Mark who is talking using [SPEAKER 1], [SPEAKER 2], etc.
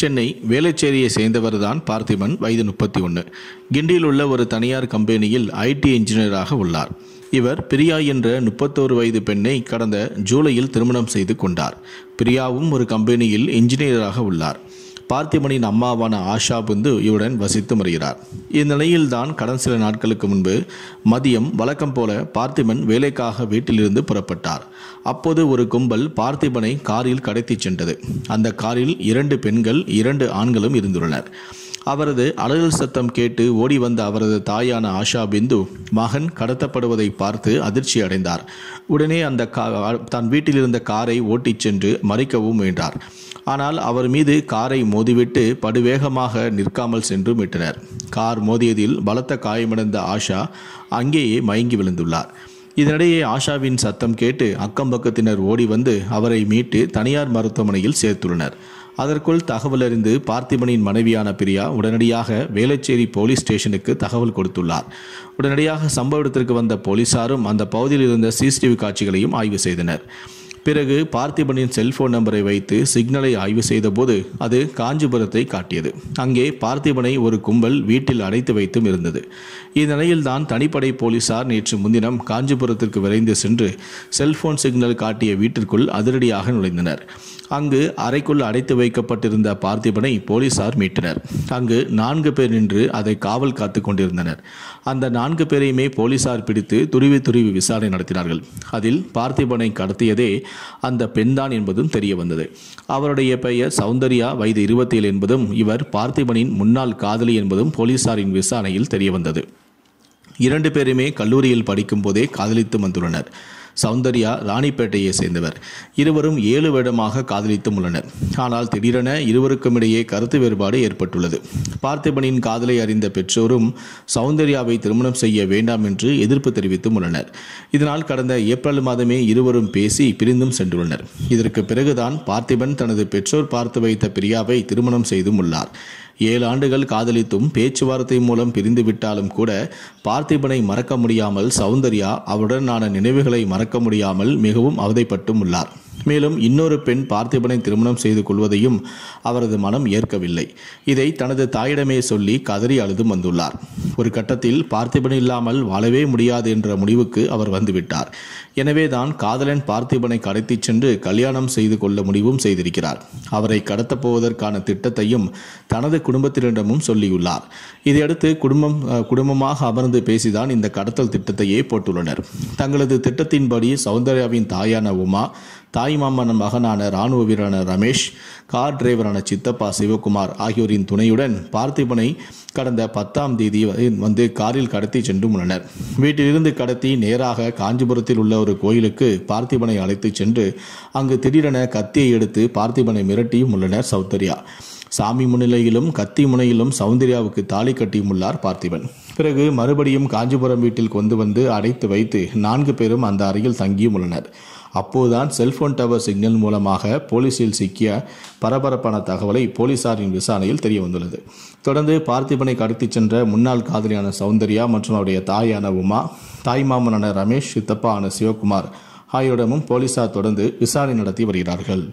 [SPEAKER 1] சென்னை வேலைச்சேரியை சேர்ந்தவர்தான் பார்த்திபன் வயது முப்பத்தி ஒன்று கிண்டியில் உள்ள ஒரு தனியார் கம்பெனியில் ஐடி இன்ஜினியராக உள்ளார் இவர் பிரியா என்ற முப்பத்தோரு வயது பெண்ணை கடந்த ஜூலையில் திருமணம் செய்து கொண்டார் பிரியாவும் ஒரு கம்பெனியில் இன்ஜினியராக உள்ளார் பார்த்திமனின் அம்மாவான ஆஷா பிந்து இவருடன் வசித்து வருகிறார் இந்நிலையில்தான் கடந்த சில நாட்களுக்கு முன்பு மதியம் வழக்கம் போல பார்த்திபன் வேலைக்காக வீட்டிலிருந்து புறப்பட்டார் அப்போது ஒரு கும்பல் பார்த்திபனை காரில் கடத்தி சென்றது அந்த காரில் இரண்டு பெண்கள் இரண்டு ஆண்களும் இருந்துள்ளனர் அவரது அலறல் சத்தம் கேட்டு ஓடி வந்த அவரது தாயான ஆஷா பிந்து மகன் கடத்தப்படுவதை பார்த்து அதிர்ச்சி அடைந்தார் உடனே அந்த தன் வீட்டில் இருந்த காரை ஓட்டிச் சென்று மறிக்கவும் முயன்றார் ஆனால் அவர் மீது காரை மோதிவிட்டு படுவேகமாக நிற்காமல் சென்று விட்டனர் கார் மோதியதில் பலத்த காயமடைந்த ஆஷா அங்கேயே மயங்கி விழுந்துள்ளார் இதனிடையே ஆஷாவின் சத்தம் கேட்டு அக்கம் பக்கத்தினர் ஓடி வந்து அவரை மீட்டு தனியார் மருத்துவமனையில் சேர்த்துள்ளனர் அதற்குள் தகவல் அறிந்து பார்த்திபனின் மனைவியான பிரியா உடனடியாக வேளச்சேரி போலீஸ் ஸ்டேஷனுக்கு தகவல் கொடுத்துள்ளார் உடனடியாக சம்பவ இடத்திற்கு வந்த போலீசாரும் அந்த பகுதியில் இருந்த சிசிடிவி காட்சிகளையும் ஆய்வு செய்தனர் பிறகு பார்த்திபனின் செல்போன் நம்பரை வைத்து சிக்னலை ஆய்வு செய்தபோது அது காஞ்சிபுரத்தை காட்டியது அங்கே பார்த்திபனை ஒரு கும்பல் வீட்டில் அடைத்து வைத்தும் இருந்தது இந்நிலையில்தான் தனிப்படை போலீசார் நேற்று முன்தினம் காஞ்சிபுரத்திற்கு விரைந்து சென்று செல்போன் சிக்னல் காட்டிய வீட்டிற்குள் அதிரடியாக நுழைந்தனர் அங்கு அறைக்குள் அடைத்து வைக்கப்பட்டிருந்த பார்த்திபனை போலீசார் மீட்டனர் அங்கு நான்கு பேர் நின்று அதை காவல் காத்து கொண்டிருந்தனர் அந்த நான்கு பேரையுமே போலீசார் பிடித்து துருவி துருவி விசாரணை நடத்தினார்கள் அதில் பார்த்திபனை கடத்தியதே அந்த பெண்தான் என்பதும் தெரிய வந்தது அவருடைய பெயர் சௌந்தர்யா வயது இருபத்தி என்பதும் இவர் பார்த்திபனின் முன்னாள் காதலி என்பதும் போலீசாரின் விசாரணையில் தெரிய வந்தது இரண்டு பேருமே கல்லூரியில் படிக்கும் போதே காதலித்து வந்துள்ளனர் சௌந்தர்யா ராணிப்பேட்டையை சேர்ந்தவர் இருவரும் ஏழு வருடமாக காதலித்தும் உள்ளனர் ஆனால் திடீரென இருவருக்குமிடையே கருத்து வேறுபாடு ஏற்பட்டுள்ளது பார்த்திபனின் காதலை அறிந்த பெற்றோரும் சௌந்தர்யாவை திருமணம் செய்ய வேண்டாம் என்று எதிர்ப்பு தெரிவித்தும் உள்ளனர் இதனால் கடந்த ஏப்ரல் மாதமே இருவரும் பேசி பிரிந்தும் சென்றுள்ளனர் இதற்கு பிறகுதான் பார்த்திபன் தனது பெற்றோர் பார்த்து வைத்த பிரியாவை திருமணம் செய்தும் உள்ளார் ஏழு ஆண்டுகள் காதலித்தும் பேச்சுவார்த்தை மூலம் பிரிந்துவிட்டாலும் கூட பார்த்திபனை மறக்க முடியாமல் சௌந்தர்யா அவருடனான நினைவுகளை மறக்க அடக்க முடியாமல் மிகவும் அவதைப்பட்டும் உள்ளார் மேலும் இன்னொரு பெண் பார்த்திபனை திருமணம் செய்து கொள்வதையும் அவரது மனம் ஏற்கவில்லை இதை தனது தாயிடமே சொல்லி கதறி அழுதும் வந்துள்ளார் ஒரு கட்டத்தில் பார்த்திபன் இல்லாமல் வாழவே முடியாது என்ற முடிவுக்கு அவர் வந்துவிட்டார் எனவேதான் காதலன் பார்த்திபனை கடத்திச் சென்று கல்யாணம் செய்து கொள்ள முடிவும் செய்திருக்கிறார் அவரை கடத்தப் போவதற்கான திட்டத்தையும் தனது குடும்பத்தினரிடமும் சொல்லியுள்ளார் இதையடுத்து குடும்பம் குடும்பமாக அமர்ந்து பேசிதான் இந்த கடத்தல் திட்டத்தையே போட்டுள்ளனர் தங்களது திட்டத்தின்படி சௌந்தர்யாவின் தாயான உமா தாய் மாமன் மகனான இராணுவ வீரரான ரமேஷ் கார் டிரைவரான சித்தப்பா சிவகுமார் ஆகியோரின் துணையுடன் பார்த்திபனை கடந்த பத்தாம் தேதி வந்து காரில் கடத்தி சென்று உள்ளனர் வீட்டிலிருந்து கடத்தி நேராக காஞ்சிபுரத்தில் உள்ள ஒரு கோயிலுக்கு பார்த்திபனை அழைத்து சென்று அங்கு திடீரென கத்தியை எடுத்து பார்த்திபனை மிரட்டியும் உள்ளனர் சௌத்தரியா சாமி முன்னிலையிலும் கத்தி முனையிலும் சௌந்தர்யாவுக்கு தாலி கட்டியும் உள்ளார் பார்த்திபன் பிறகு மறுபடியும் காஞ்சிபுரம் வீட்டில் கொண்டு வந்து அடைத்து வைத்து நான்கு பேரும் அந்த அறையில் தங்கியும் உள்ளனர் அப்போதுதான் செல்போன் டவர் சிக்னல் மூலமாக போலீஸில் சிக்கிய பரபரப்பான தகவலை போலீசாரின் விசாரணையில் தெரிய வந்துள்ளது தொடர்ந்து பார்த்திபனை கடத்திச் சென்ற முன்னாள் காதலியான சௌந்தர்யா மற்றும் அவருடைய தாயான உமா தாய் மாமனான ரமேஷ் சித்தப்பா ஆன சிவகுமார் ஆகியோரிடமும் போலீசார் தொடர்ந்து விசாரணை நடத்தி வருகிறார்கள்